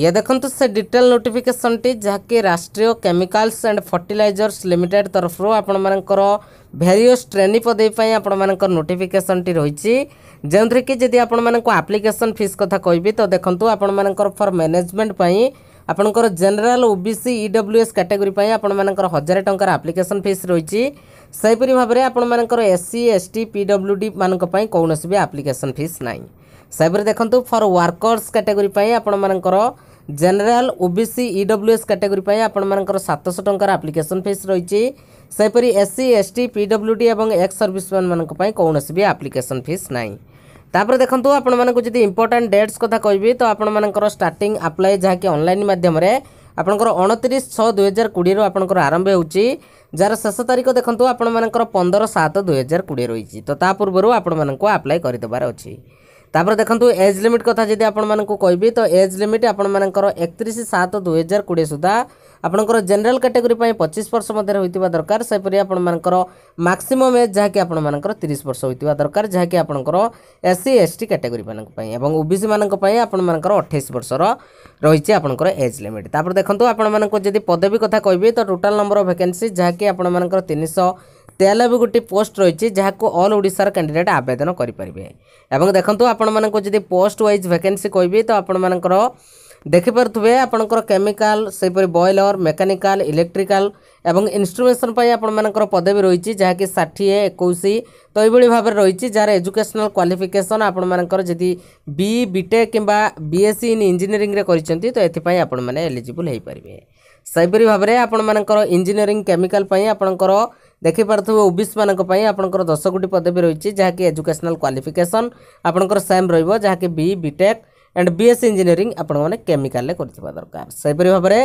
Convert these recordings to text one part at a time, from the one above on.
ये देखु से डिटेल नोटिफिकेसन टी जहाँकि राष्ट्रीय केमिकाल्स एंड फर्टिलाइजर्स लिमिटेड तरफ आपण मानकर भेरीयस ट्रेनिंग पदवी पर आपण मानकर नोटिफिकेसन टी रही ଯେଉଁଥିରେ କି ଯଦି ଆପଣମାନଙ୍କୁ ଆପ୍ଲିକେସନ୍ ଫିସ୍ କଥା କହିବି ତ ଦେଖନ୍ତୁ ଆପଣମାନଙ୍କର ଫର୍ ମ୍ୟାନେଜମେଣ୍ଟ ପାଇଁ ଆପଣଙ୍କର general O B C E W S category ପାଇଁ ଆପଣମାନଙ୍କର ହଜାରେ ଟଙ୍କାର ଆପ୍ଲିକେସନ୍ ଫିସ୍ ରହିଛି ସେହିପରି ଭାବରେ ଆପଣମାନଙ୍କର S C S T P W D ମାନଙ୍କ ପାଇଁ କୌଣସି ବି ଆପ୍ଲିକେସନ୍ ଫିସ୍ ନାହିଁ ସେହିପରି ଦେଖନ୍ତୁ ଫର୍ ୱାର୍କର୍ସ କାଟେଗୋରୀ ପାଇଁ ଆପଣମାନଙ୍କର general O B C E W S category ପାଇଁ ଆପଣମାନଙ୍କର ସାତଶହ ଟଙ୍କାର ଆପ୍ଲିକେସନ୍ ଫିସ୍ ରହିଛି ସେହିପରି S C S T P W D ଏବଂ ଏକ୍ସ ସର୍ଭିସମ୍ୟାନମାନଙ୍କ ପାଇଁ କୌଣସି ବି ଆପ୍ଲିକେସନ୍ ଫିସ୍ ନାହିଁ ତାପରେ ଦେଖନ୍ତୁ ଆପଣମାନଙ୍କୁ ଯଦି ଇମ୍ପୋର୍ଟାଣ୍ଟ ଡେଟ୍ସ କଥା କହିବି ତ ଆପଣମାନଙ୍କର ଷ୍ଟାର୍ଟିଂ ଆପ୍ଲାଏ ଯାହାକି ଅନଲାଇନ୍ ମାଧ୍ୟମରେ ଆପଣଙ୍କର ଅଣତିରିଶ ଛଅ ଦୁଇ ହଜାର କୋଡ଼ିଏରୁ ଆପଣଙ୍କର ଆରମ୍ଭ ହେଉଛି ଯାହାର ଶେଷ ତାରିଖ ଦେଖନ୍ତୁ ଆପଣମାନଙ୍କର ପନ୍ଦର ସାତ ଦୁଇ ହଜାର କୋଡ଼ିଏ ରହିଛି ତ ତା ପୂର୍ବରୁ ଆପଣମାନଙ୍କୁ ଆପ୍ଲାଏ କରିଦେବାର ଅଛି ତାପରେ ଦେଖନ୍ତୁ ଏଜ୍ ଲିମିଟ୍ କଥା ଯଦି ଆପଣମାନଙ୍କୁ କହିବି ତ ଏଜ୍ ଲିମିଟ୍ ଆପଣମାନଙ୍କର ଏକତିରିଶ ସାତ ଦୁଇହଜାର କୋଡ଼ିଏ ସୁଦ୍ଧା ଆପଣଙ୍କର ଜେନେରାଲ୍ କାଟେଗୋରୀ ପାଇଁ ପଚିଶ ବର୍ଷ ମଧ୍ୟରେ ହୋଇଥିବା ଦରକାର ସେପରି ଆପଣମାନଙ୍କର ମାକ୍ସିମମ୍ ଏଜ୍ ଯାହାକି ଆପଣମାନଙ୍କର ତିରିଶ ବର୍ଷ ହୋଇଥିବା ଦରକାର ଯାହାକି ଆପଣଙ୍କର ଏସ୍ ସି ଏସ୍ ଟି କାଟେଗୋରୀମାନଙ୍କ ପାଇଁ ଏବଂ ଓବିସିମାନଙ୍କ ପାଇଁ ଆପଣମାନଙ୍କର ଅଠେଇଶ ବର୍ଷର ରହିଛି ଆପଣଙ୍କର ଏଜ୍ ଲିମିଟ୍ ତାପରେ ଦେଖନ୍ତୁ ଆପଣମାନଙ୍କୁ ଯଦି ପଦବୀ କଥା କହିବି ତ ଟୋଟାଲ୍ ନମ୍ବର ଅଫ୍ ଭ୍ୟାକେନ୍ସି ଯାହାକି ଆପଣମାନଙ୍କର ତିନିଶହ ତେୟାନବେ ଗୋଟି ପୋଷ୍ଟ ରହିଛି ଯାହାକୁ ଅଲ୍ ଓଡ଼ିଶାର କ୍ୟାଣ୍ଡିଡେଟ୍ ଆବେଦନ କରିପାରିବେ ଏବଂ ଦେଖନ୍ତୁ ଆପଣମାନଙ୍କୁ ଯଦି ପୋଷ୍ଟ ୱାଇଜ୍ ଭ୍ୟାକେନ୍ସି କହିବି ତ ଆପଣମାନଙ୍କର ଦେଖିପାରୁଥିବେ ଆପଣଙ୍କର କେମିକାଲ ସେହିପରି ବଏଲର ମେକାନିକାଲ ଇଲେକ୍ଟ୍ରିକାଲ ଏବଂ ଇନ୍ଷ୍ଟ୍ରୁମେସନ୍ ପାଇଁ ଆପଣମାନଙ୍କର ପଦବୀ ରହିଛି ଯାହାକି ଷାଠିଏ ଏକୋଇଶ ତ ଏଇଭଳି ଭାବରେ ରହିଛି ଯାହାର ଏଜୁକେସନାଲ୍ କ୍ୱାଲିଫିକେସନ୍ ଆପଣମାନଙ୍କର ଯଦି ବି ବିଟେକ୍ କିମ୍ବା ବିଏସ୍ସି ଇନ୍ ଇଞ୍ଜିନିୟରିଂରେ କରିଛନ୍ତି ତ ଏଥିପାଇଁ ଆପଣମାନେ ଏଲିଜିବୁଲ୍ ହୋଇପାରିବେ ସେହିପରି ଭାବରେ ଆପଣମାନଙ୍କର ଇଞ୍ଜିନିୟରିଂ କେମିକାଲ ପାଇଁ ଆପଣଙ୍କର ଦେଖିପାରୁଥିବେ ଓବିସିମାନଙ୍କ ପାଇଁ ଆପଣଙ୍କର ଦଶ ଗୋଟି ପଦବୀ ରହିଛି ଯାହାକି ଏଜୁକେସନାଲ୍ କ୍ୱାଲିଫିକେସନ୍ ଆପଣଙ୍କର ସେମ୍ ରହିବ ଯାହାକି ବି B Tech and B S engineering ଆପଣମାନେ କେମିକାଲରେ କରିଥିବା ଦରକାର ସେହିପରି ଭାବରେ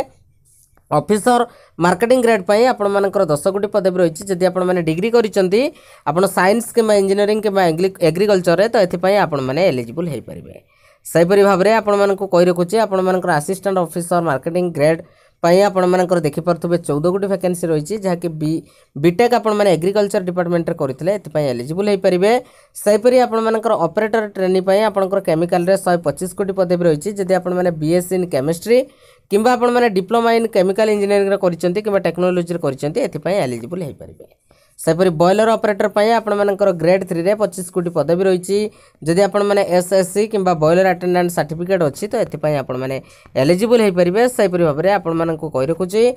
ଅଫିସର ମାର୍କେଟିଂ ଗ୍ରେଡ୍ ପାଇଁ ଆପଣମାନଙ୍କର ଦଶ ଗୋଟି ପଦବୀ ରହିଛି ଯଦି ଆପଣମାନେ ଡିଗ୍ରୀ କରିଛନ୍ତି ଆପଣ ସାଇନ୍ସ କିମ୍ବା ଇଞ୍ଜିନିୟରିଂ କିମ୍ବା ଏଗ୍ରିକଲଚରରେ ତ ଏଥିପାଇଁ ଆପଣମାନେ ଏଲିଜିବୁଲ୍ ହୋଇପାରିବେ ସେହିପରି ଭାବରେ ଆପଣମାନଙ୍କୁ କହି ରଖୁଛି ଆପଣମାନଙ୍କର ଆସିଷ୍ଟାଣ୍ଟ ଅଫିସର ମାର୍କେଟିଂ ଗ୍ରେଡ୍ आपर देखिपे चौदह गोटी भैके रही जहाँकि बीटेक् आपग्रिकलचर डिपार्टमेंट्रे करते हैं एलिजिबल हो पारे सहीपर आपर अपरेटर ट्रेनिंग आपंकर केमिकाल शहे पचीस कोटी पदवी रही है जब आपएस इन केमिस्ट्री किंवा आपने डिप्लोमा इन केमिकल इंजीनियरिंग करेक्नोलोजी करेंगे एलिजिबल हो पारे सेपरी बॉयलर अपरेटर पर आपर ग्रेड थ्री में पचीस कोटी पदवी रही जदि आपस एस सी कि ब्रयर आटेडाट सार्टिफिकेट अच्छी तो एपं आपजिबल हो पारे से भाव में रखुचे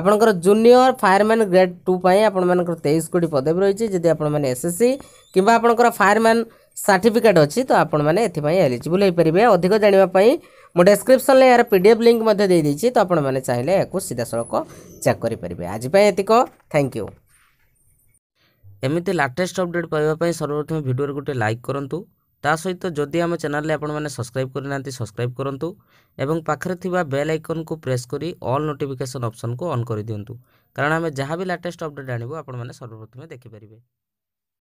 आपंकर जूनियर फायरमैन ग्रेड टू पर आपर तेईस कोटी पदवी रही है जदि आप एस एस सी कि आपर फायरमैन सार्टिफिकेट अच्छी तो आपजिबल हो पारे अधिक जानापी मुझ डेस्क्रिपन यार पीडफ लिंक दे तो आपने चाहिए यह सीधा सड़क चेक करें आजपाई एतक थैंक यू ଏମିତି ଲାଟେଷ୍ଟ ଅପଡ଼େଟ୍ ପାଇବା ପାଇଁ ସର୍ବପ୍ରଥମେ ଭିଡ଼ିଓରେ ଗୋଟେ ଲାଇକ୍ କରନ୍ତୁ ତା ସହିତ ଯଦି ଆମ ଚ୍ୟାନେଲରେ ଆପଣମାନେ ସବସ୍କ୍ରାଇବ୍ କରିନାହାନ୍ତି ସବସ୍କ୍ରାଇବ୍ କରନ୍ତୁ ଏବଂ ପାଖରେ ଥିବା ବେଲ୍ ଆଇକନ୍କୁ ପ୍ରେସ୍ କରି ଅଲ୍ ନୋଟିଫିକେସନ୍ ଅପସନ୍କୁ ଅନ୍ କରିଦିଅନ୍ତୁ କାରଣ ଆମେ ଯାହା ବି ଲାଟେଷ୍ଟ ଅପଡ଼େଟ୍ ଆଣିବୁ ଆପଣମାନେ ସର୍ବପ୍ରଥମେ ଦେଖିପାରିବେ